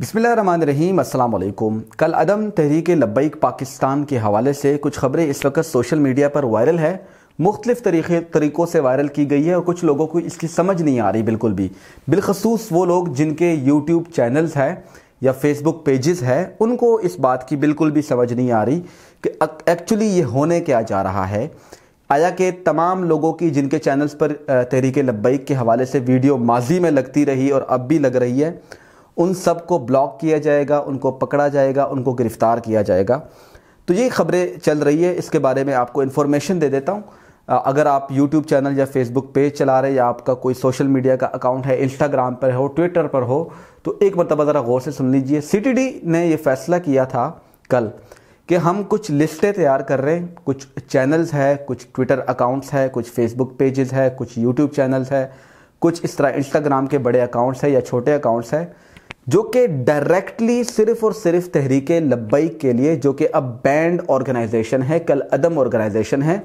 रहीम अल्लाम कल अदम तहरीक लब्बैक पाकिस्तान के हवाले से कुछ खबरें इस वक्त सोशल मीडिया पर वायरल है मुख्तलिफ तरीके तरीक़ों से वायरल की गई है और कुछ लोगों को इसकी समझ नहीं आ रही बिल्कुल भी बिलखसूस वो लोग जिनके यूट्यूब चैनल्स हैं या फेसबुक पेजेस है उनको इस बात की बिल्कुल भी समझ नहीं आ रही कि एक्चुअली ये होने क्या जा रहा है आया कि तमाम लोगों की जिनके चैनल्स पर तहरीक लब्बैक के हवाले से वीडियो माजी में लगती रही और अब भी लग रही है उन सब को ब्लॉक किया जाएगा उनको पकड़ा जाएगा उनको गिरफ्तार किया जाएगा तो ये खबरें चल रही है इसके बारे में आपको इन्फॉर्मेशन दे देता हूँ अगर आप यूट्यूब चैनल या फेसबुक पेज चला रहे हैं या आपका कोई सोशल मीडिया का अकाउंट है इंस्टाग्राम पर हो ट्विटर पर हो तो एक मरतबा ज़रा गौर से सुन लीजिए सी ने यह फैसला किया था कल कि हम कुछ लिस्टें तैयार कर रहे हैं कुछ चैनल्स है कुछ ट्विटर अकाउंट्स है कुछ फेसबुक पेजेस है कुछ यूट्यूब चैनल्स हैं कुछ इस तरह इंस्टाग्राम के बड़े अकाउंट्स हैं या छोटे अकाउंट्स हैं जो कि डायरेक्टली सिर्फ और सिर्फ तहरीक लब्बई के लिए जो कि अब बैंड ऑर्गेनाइजेशन है कल अदम ऑर्गेनाइजेशन है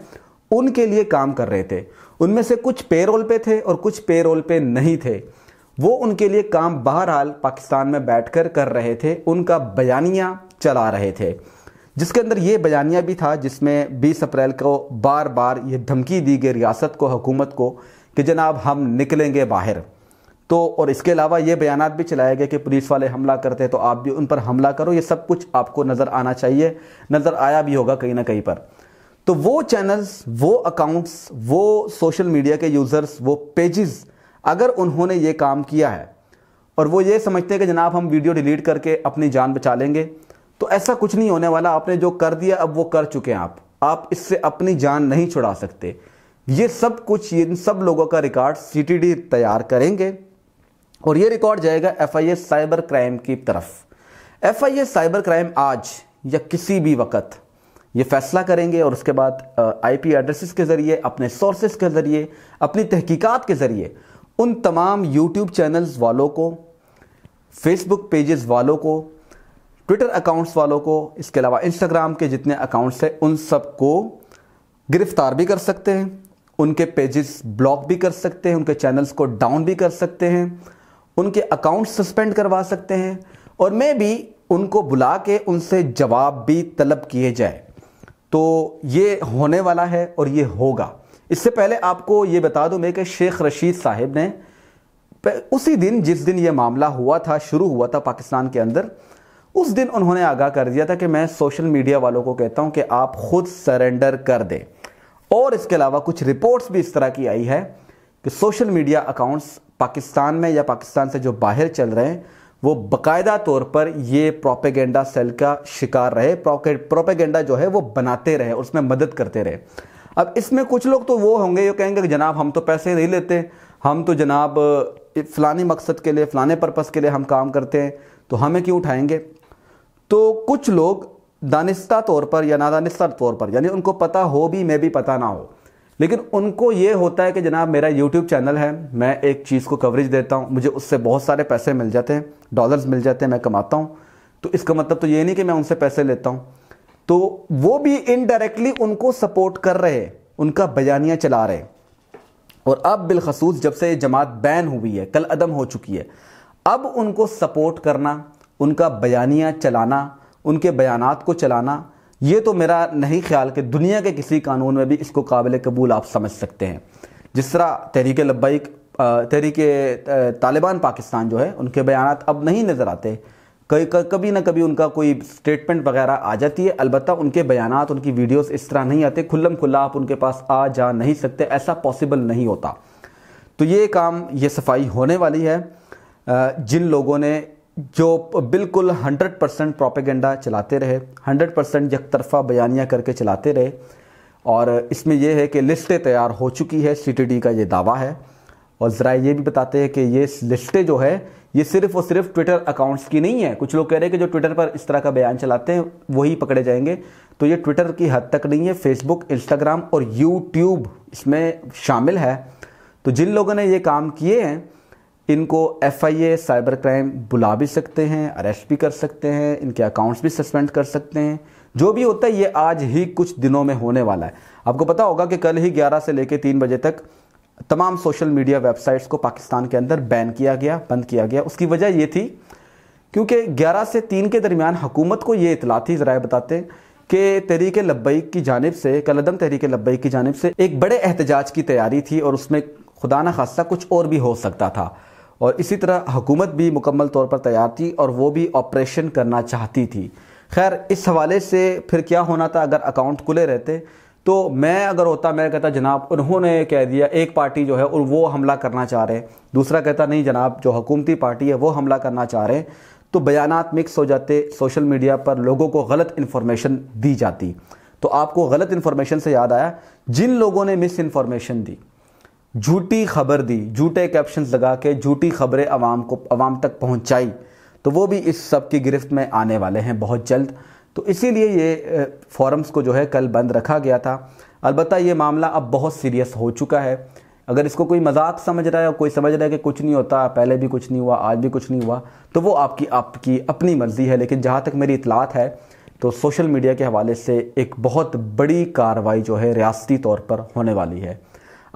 उनके लिए काम कर रहे थे उनमें से कुछ पेरोल पे थे और कुछ पेरोल पे नहीं थे वो उनके लिए काम बहरहाल पाकिस्तान में बैठकर कर रहे थे उनका बयानिया चला रहे थे जिसके अंदर ये बयानिया भी था जिसमें 20 अप्रैल को बार बार ये धमकी दी गई रियासत को हुकूमत को कि जनाब हम निकलेंगे बाहर तो और इसके अलावा ये बयान भी चलाए गए कि पुलिस वाले हमला करते हैं तो आप भी उन पर हमला करो ये सब कुछ आपको नज़र आना चाहिए नज़र आया भी होगा कहीं ना कहीं पर तो वो चैनल्स वो अकाउंट्स वो सोशल मीडिया के यूज़र्स वो पेजेस अगर उन्होंने ये काम किया है और वो ये समझते हैं कि जनाब हम वीडियो डिलीट करके अपनी जान बचा लेंगे तो ऐसा कुछ नहीं होने वाला आपने जो कर दिया अब वो कर चुके हैं आप आप इससे अपनी जान नहीं छुड़ा सकते ये सब कुछ इन सब लोगों का रिकॉर्ड सी तैयार करेंगे और ये रिकॉर्ड जाएगा एफ साइबर क्राइम की तरफ एफ साइबर क्राइम आज या किसी भी वक्त ये फैसला करेंगे और उसके बाद आईपी एड्रेसेस के ज़रिए अपने सोर्सेज के ज़रिए अपनी तहकीकात के ज़रिए उन तमाम यूट्यूब चैनल्स वालों को फेसबुक पेजेस वालों को ट्विटर अकाउंट्स वालों को इसके अलावा इंस्टाग्राम के जितने अकाउंट्स हैं उन सबको गिरफ्तार भी कर सकते हैं उनके पेजेस ब्लॉक भी कर सकते हैं उनके चैनल्स को डाउन भी कर सकते हैं उनके अकाउंट सस्पेंड करवा सकते हैं और मैं भी उनको बुला के उनसे जवाब भी तलब किए जाए तो ये होने वाला है और ये होगा इससे पहले आपको ये बता दूं मैं कि शेख रशीद साहब ने उसी दिन जिस दिन ये मामला हुआ था शुरू हुआ था पाकिस्तान के अंदर उस दिन उन्होंने आगाह कर दिया था कि मैं सोशल मीडिया वालों को कहता हूं कि आप खुद सरेंडर कर दें और इसके अलावा कुछ रिपोर्ट्स भी इस तरह की आई है कि सोशल मीडिया अकाउंट्स पाकिस्तान में या पाकिस्तान से जो बाहर चल रहे हैं वो बकायदा तौर पर ये प्रोपेगेंडा सेल का शिकार रहे प्रोपेगेंडा जो है वो बनाते रहे उसमें मदद करते रहे अब इसमें कुछ लोग तो वो होंगे जो कहेंगे कि जनाब हम तो पैसे नहीं लेते हम तो जनाब फ़लानी मकसद के लिए फ़लाने पर्पज़ के लिए हम काम करते हैं तो हमें क्यों उठाएंगे तो कुछ लोग दानिस्ता तौर पर या नादानिस्ता तौर पर यानी उनको पता हो भी मैं भी पता ना हो लेकिन उनको ये होता है कि जनाब मेरा यूट्यूब चैनल है मैं एक चीज़ को कवरेज देता हूँ मुझे उससे बहुत सारे पैसे मिल जाते हैं डॉलर्स मिल जाते हैं मैं कमाता हूँ तो इसका मतलब तो ये नहीं कि मैं उनसे पैसे लेता हूँ तो वो भी इनडायरेक्टली उनको सपोर्ट कर रहे उनका बयानिया चला रहे और अब बिलखसूस जब से ये जमात बैन हुई है कल अदम हो चुकी है अब उनको सपोर्ट करना उनका बयानिया चलाना उनके बयानात को चलाना ये तो मेरा नहीं ख्याल कि दुनिया के किसी कानून में भी इसको काबिल कबूल आप समझ सकते हैं जिस तरह तहरीक लब्बैक तहरीक तालिबान पाकिस्तान जो है उनके बयान अब नहीं नज़र आते कई कभी ना कभी उनका कोई स्टेटमेंट वगैरह आ जाती है अलबत्त उनके बयान उनकी वीडियोस इस तरह नहीं आते खुल्लम खुल्ला आप उनके पास आ जा नहीं सकते ऐसा पॉसिबल नहीं होता तो ये काम ये सफाई होने वाली है जिन लोगों ने जो बिल्कुल 100 परसेंट प्रोपेगेंडा चलाते रहे 100 परसेंट यकतरफा बयानियाँ करके चलाते रहे और इसमें यह है कि लिस्टें तैयार हो चुकी है सी का ये दावा है और ज़रा ये भी बताते हैं कि ये लिस्टें जो है ये सिर्फ और सिर्फ ट्विटर अकाउंट्स की नहीं है कुछ लोग कह रहे हैं कि जो ट्विटर पर इस तरह का बयान चलाते हैं वही पकड़े जाएंगे तो ये ट्विटर की हद तक नहीं है फेसबुक इंस्टाग्राम और यूट्यूब इसमें शामिल है तो जिन लोगों ने ये काम किए हैं इनको एफआईए साइबर क्राइम बुला भी सकते हैं अरेस्ट भी कर सकते हैं इनके अकाउंट्स भी सस्पेंड कर सकते हैं जो भी होता है ये आज ही कुछ दिनों में होने वाला है आपको पता होगा कि कल ही 11 से लेकर 3 बजे तक तमाम सोशल मीडिया वेबसाइट्स को पाकिस्तान के अंदर बैन किया गया बंद किया गया उसकी वजह ये थी क्योंकि 11 से 3 के दरमियान हुकूमत को ये इतला थी ज़रा बताते कि तहरीक लब्बैक की जानब से कलदम तहरीक लब्बैक की जानब से एक बड़े एहतजाज की तैयारी थी और उसमें खुदा न खासा कुछ और भी हो सकता था और इसी तरह हुकूमत भी मुकम्मल तौर पर तैयार थी और वो भी ऑपरेशन करना चाहती थी खैर इस हवाले से फिर क्या होना था अगर अकाउंट खुले रहते तो मैं अगर होता मैं कहता जनाब उन्होंने कह दिया एक पार्टी जो है और वो हमला करना चाह रहे हैं दूसरा कहता नहीं जनाब जो हकूमती पार्टी है वो हमला करना चाह रहे हैं तो बयानात मिक्स हो जाते सोशल मीडिया पर लोगों को गलत इन्फॉर्मेशन दी जाती तो आपको गलत इन्फॉर्मेशन से याद आया जिन लोगों ने मिस इन्फॉर्मेशन दी झूठी खबर दी झूठे कैप्शन लगा के झूठी खबरें आवाम को अवाम तक पहुंचाई तो वो भी इस सब की गिरफ्त में आने वाले हैं बहुत जल्द तो इसीलिए ये फॉरम्स को जो है कल बंद रखा गया था अलबत्त ये मामला अब बहुत सीरियस हो चुका है अगर इसको कोई मजाक समझ रहा है और कोई समझ रहा है कि कुछ नहीं होता पहले भी कुछ नहीं हुआ आज भी कुछ नहीं हुआ तो वो आपकी आपकी अपनी मर्ज़ी है लेकिन जहाँ तक मेरी इतलात है तो सोशल मीडिया के हवाले से एक बहुत बड़ी कार्रवाई जो है रियासती तौर पर होने वाली है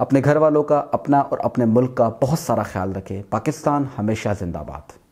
अपने घर वालों का अपना और अपने मुल्क का बहुत सारा ख्याल रखें पाकिस्तान हमेशा जिंदाबाद